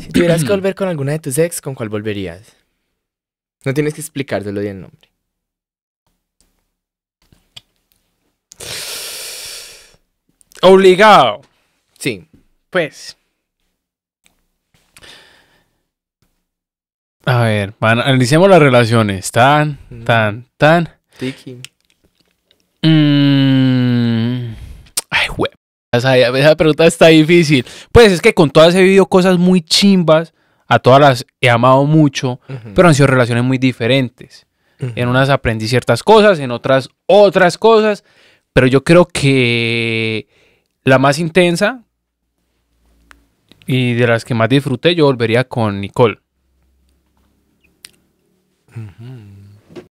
Si tuvieras que volver con alguna de tus ex, ¿con cuál volverías? No tienes que explicárselo de el nombre. Obligado. Sí. Pues. A ver, van, analicemos las relaciones. Tan, mm. tan, tan. Tiki. esa, pregunta está difícil. Pues es que con todas he vivido cosas muy chimbas, a todas las he amado mucho, pero han sido relaciones muy diferentes. En unas aprendí ciertas cosas, en otras otras cosas, pero yo creo que la más intensa y de las que más disfruté, yo volvería con Nicole.